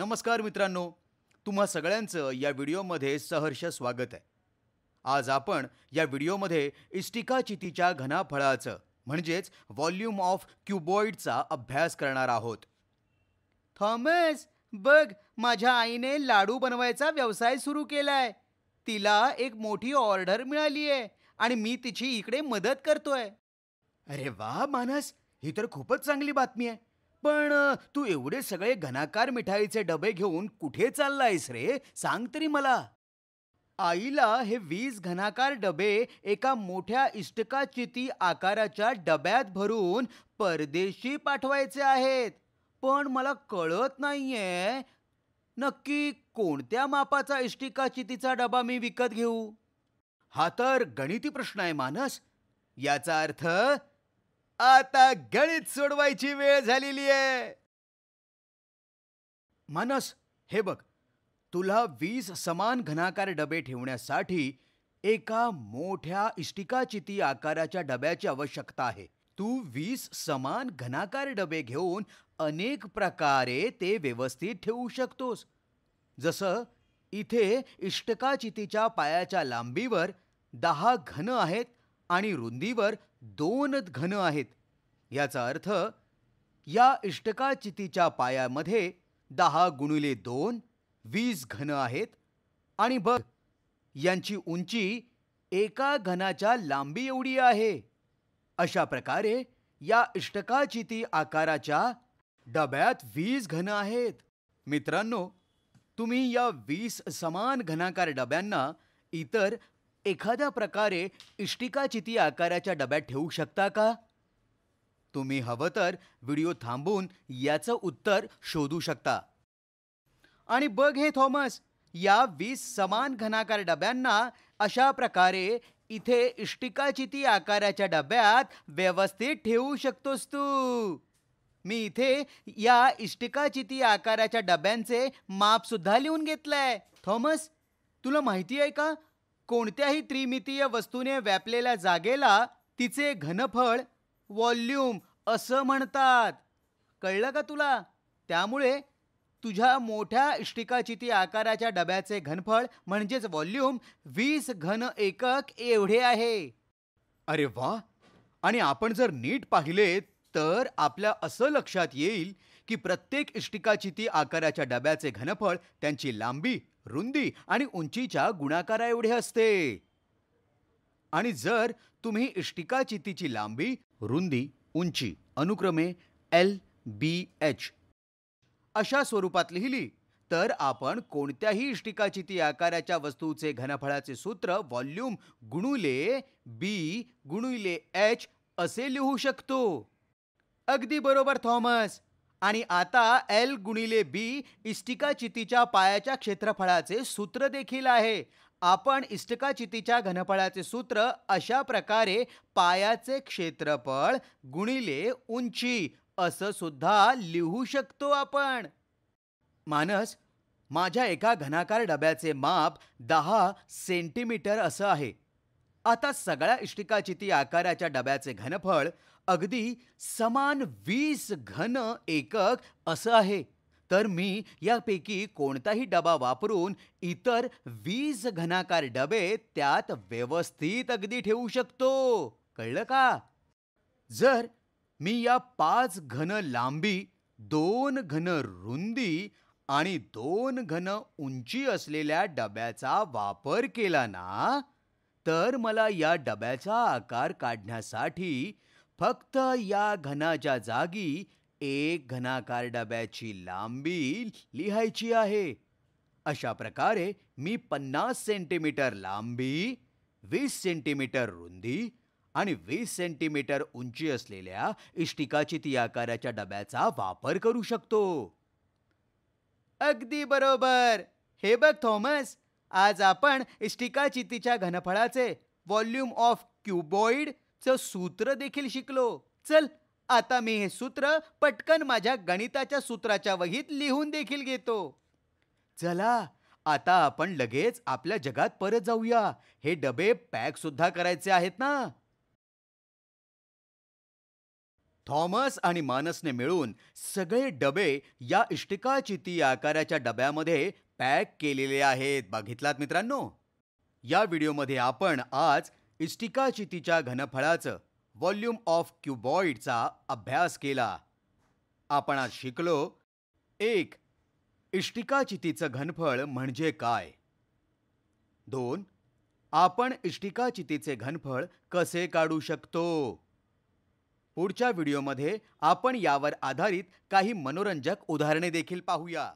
नमस्कार मित्रांनो तुम्हा सगळ्यांचं या व्हिडिओमध्ये सहर्ष स्वागत आहे आज आपण या व्हिडिओमध्ये इस्टिका चितीच्या घनाफळाचं म्हणजेच व्हॉल्यूम ऑफ क्युबॉइडचा अभ्यास करणार आहोत थॉमस बघ माझ्या आईने लाडू बनवायचा व्यवसाय सुरू केलाय तिला एक मोठी ऑर्डर मिळाली आहे आणि मी तिची इकडे मदत करतोय अरे वा मानस ही तर खूपच चांगली बातमी आहे पण तू एवढे सगळे घनाकार मिठाईचे डबे घेऊन कुठे चाललायस रे सांग तरी मला आईला हे वीस घनाकार डबे एका मोठ्या इष्टकाचिती आकाराच्या डब्यात भरून परदेशी पाठवायचे आहेत पण मला कळत नाहीये नक्की कोणत्या मापाचा इष्टिकाचितीचा डबा मी विकत घेऊ हा तर गणिती प्रश्न आहे मानस याचा अर्थ आता गणित सोडवायची वेळ झालेली आहे मानस हे बघ तुला वीस समान घनाकार डबे ठेवण्यासाठी एका मोठ्या इष्टिकाचिती आकाराच्या डब्याची आवश्यकता आहे तू वीस समान घनाकार डबे घेऊन अनेक प्रकारे ते व्यवस्थित ठेवू शकतोस जसं इथे इष्टकाचितीच्या पायाच्या लांबीवर दहा घन आहेत आणि रुंदीवर दोन घन आहेत याचा अर्थ या इष्टकाचितीच्या पायामध्ये दहा गुणिले दोन वीस घन आहेत आणि बघ यांची उंची एका घनाच्या लांबी एवढी आहे अशा प्रकारे या इष्टकाचिती आकाराच्या डब्यात वीस घन आहेत मित्रांनो तुम्ही या वीस समान घनाकार डब्यांना इतर एखाद्या प्रकारे इष्टिका चिती आकाराच्या डब्यात ठेवू शकता का तुम्ही हवं तर व्हिडिओ थांबून याचं उत्तर शोधू शकता आणि बघ हे थॉमस या वीस समान घनाकार डब्यांना अशा प्रकारे इथे इष्टिका चिती आकाराच्या डब्यात व्यवस्थित ठेवू शकतोस तू मी इथे या इष्टिका चिती आकाराच्या डब्यांचे मापसुद्धा लिहून घेतलंय थॉमस तुला माहिती आहे का कोणत्याही त्रिमितीय वस्तूने व्यापलेल्या जागेला तिचे घनफळ व्हॉल्यूम असं म्हणतात कळलं का तुला त्यामुळे तुझ्या मोठ्या इष्टिकाचिती आकाराच्या डब्याचे घनफळ म्हणजेच व्हॉल्यूम वीस घन एकक एवढे आहे अरे वा आणि आपण जर नीट पाहिले तर आपल्या असं लक्षात येईल की प्रत्येक इष्टिकाची ती आकाराच्या डब्याचे घनफळ त्यांची लांबी रुंदी आणि उंचीच्या गुणाकारा एवढे असते आणि जर तुम्ही इष्टिका चितीची लांबी रुंदी उंची अनुक्रमे एल बी एच अशा स्वरूपात लिहिली तर आपण कोणत्याही इष्टिकाचिती आकाराच्या वस्तूचे घनफळाचे सूत्र व्हॉल्यूम गुणुले बी गुणुले एच असे लिहू शकतो अगदी बरोबर थॉमस आणि आता एल गुणिले बी इष्टिका चितीच्या पायाच्या क्षेत्रफळाचे सूत्र देखील आहे आपण इष्टिकाचितीच्या चितीच्या घनफळाचे सूत्र अशा प्रकारे पायाचे क्षेत्रफळ गुणिले उंची असं सुद्धा लिहू शकतो आपण मानस माझ्या एका घनाकार डब्याचे माप दहा सेंटीमीटर असं आहे आता सगळ्या इष्टिकाचिती आकाराच्या डब्याचे घनफळ अगदी समान वीस घन एकक असं आहे तर मी यापैकी कोणताही डबा वापरून इतर वीस घनाकार डबे त्यात व्यवस्थित अगदी ठेवू शकतो कळलं का जर मी या पाच घन लांबी दोन घन रुंदी आणि दोन घन उंची असलेल्या डब्याचा वापर केला ना तर मला या डब्याचा आकार काढण्यासाठी फक्त या घनाच्या जागी एक घनाकार डब्याची लांबी लिहायची आहे अशा प्रकारे मी पन्नास सेंटीमीटर लांबी वीस सेंटीमीटर रुंदी आणि वीस सेंटीमीटर उंची असलेल्या इष्टिकाचिती आकाराच्या डब्याचा वापर करू शकतो अगदी बरोबर हे बघ थॉमस आज आपण इष्टिकाचितीच्या घनफळाचे व्हॉल्यूम ऑफ क्युबॉइड च सूत्र देखील शिकलो चल आता मी हे सूत्र पटकन माझ्या गणिताच्या सूत्राच्या वहीत लिहून देखील घेतो चला आता आपण लगेच आपल्या जगात परत जाऊया हे डबे पॅक सुद्धा करायचे आहेत ना थॉमस आणि मानसने मिळून सगळे डबे या इष्टिकाचिती आकाराच्या डब्यामध्ये पॅक केलेले आहेत बघितलात मित्रांनो या व्हिडिओमध्ये आपण आज इष्टिकाचितीच्या घनफळाचं व्हॉल्यूम ऑफ क्युबॉइडचा अभ्यास केला आपण आज शिकलो एक इष्टिकाचितीचं घनफळ म्हणजे काय दोन आपण इष्टिकाचितीचे घनफळ कसे काढू शकतो पुढच्या व्हिडिओमध्ये आपण यावर आधारित काही मनोरंजक उदाहरणे देखील पाहूया